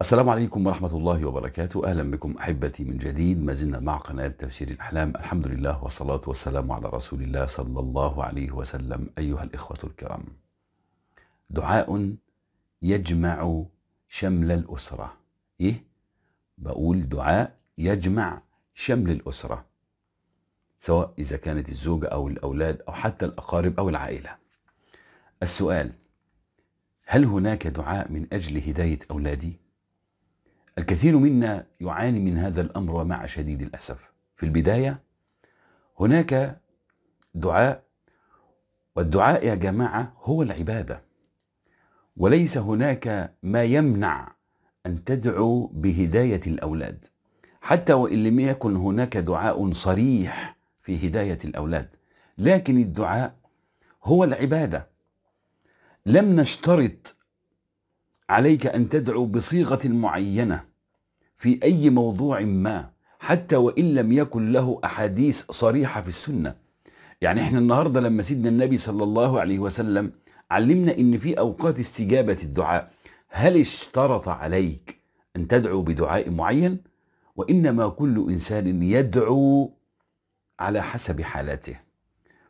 السلام عليكم ورحمة الله وبركاته أهلا بكم أحبتي من جديد ما زلنا مع قناة تفسير الأحلام الحمد لله والصلاة والسلام على رسول الله صلى الله عليه وسلم أيها الإخوة الكرام دعاء يجمع شمل الأسرة إيه؟ بقول دعاء يجمع شمل الأسرة سواء إذا كانت الزوجة أو الأولاد أو حتى الأقارب أو العائلة السؤال هل هناك دعاء من أجل هداية أولادي؟ الكثير منا يعاني من هذا الامر ومع شديد الاسف. في البدايه هناك دعاء والدعاء يا جماعه هو العباده. وليس هناك ما يمنع ان تدعو بهدايه الاولاد. حتى وان لم يكن هناك دعاء صريح في هدايه الاولاد، لكن الدعاء هو العباده. لم نشترط عليك ان تدعو بصيغه معينه في أي موضوع ما حتى وإن لم يكن له أحاديث صريحة في السنة يعني إحنا النهاردة لما سيدنا النبي صلى الله عليه وسلم علمنا إن في أوقات استجابة الدعاء هل اشترط عليك أن تدعو بدعاء معين وإنما كل إنسان يدعو على حسب حالته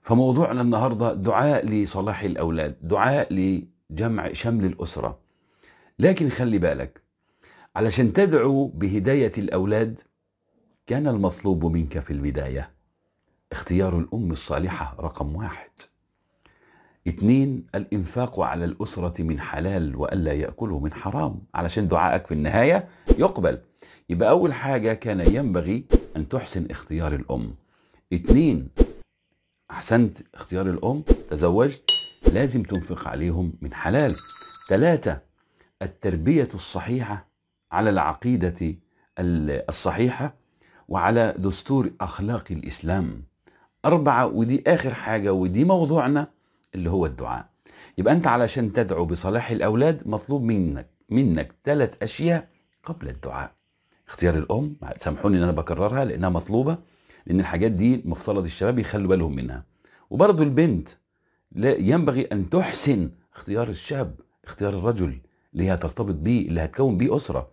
فموضوعنا النهاردة دعاء لصلاح الأولاد دعاء لجمع شمل الأسرة لكن خلي بالك علشان تدعو بهداية الأولاد كان المطلوب منك في البداية اختيار الأم الصالحة رقم واحد اتنين الإنفاق على الأسرة من حلال وألا يأكلوا من حرام علشان دعائك في النهاية يقبل يبقى أول حاجة كان ينبغي أن تحسن اختيار الأم اتنين أحسنت اختيار الأم تزوجت لازم تنفق عليهم من حلال ثلاثة التربية الصحيحة على العقيدة الصحيحة وعلى دستور أخلاق الإسلام أربعة ودي آخر حاجة ودي موضوعنا اللي هو الدعاء يبقى أنت علشان تدعو بصلاح الأولاد مطلوب منك منك ثلاث أشياء قبل الدعاء اختيار الأم سامحوني إن أنا بكررها لأنها مطلوبة لأن الحاجات دي مفترض الشباب يخلوا بالهم منها وبرضه البنت لا ينبغي أن تحسن اختيار الشاب اختيار الرجل اللي هترتبط بيه اللي هتكون بيه أسرة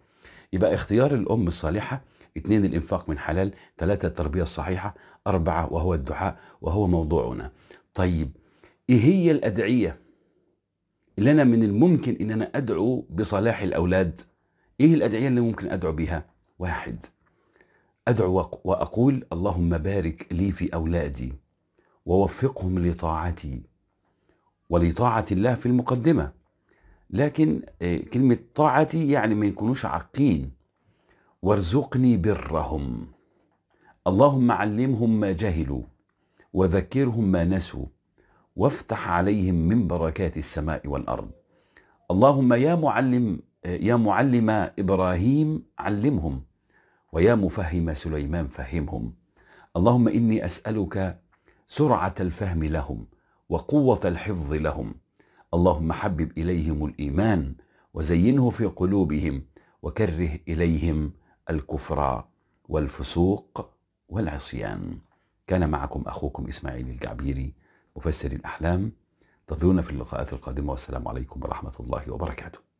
يبقى اختيار الام الصالحه اثنين الانفاق من حلال ثلاثة التربية الصحيحة أربعة وهو الدعاء وهو موضوعنا طيب إيه هي الأدعية اللي أنا من الممكن إن أنا أدعو بصلاح الأولاد إيه الأدعية اللي ممكن أدعو بها واحد أدعو وأقول اللهم بارك لي في أولادي ووفقهم لطاعتي ولطاعة الله في المقدمة لكن آه، كلمة طاعتي يعني ما يكونوش عاقين وارزقني برهم اللهم علمهم ما جهلوا وذكرهم ما نسوا وافتح عليهم من بركات السماء والأرض اللهم يا معلم آه، يا معلم إبراهيم علمهم ويا مفهم سليمان فهمهم اللهم إني أسألك سرعة الفهم لهم وقوة الحفظ لهم اللهم حبب إليهم الإيمان وزينه في قلوبهم وكره إليهم الكفر والفسوق والعصيان كان معكم أخوكم إسماعيل الجعبيري مفسر الأحلام تظنون في اللقاءات القادمة والسلام عليكم ورحمة الله وبركاته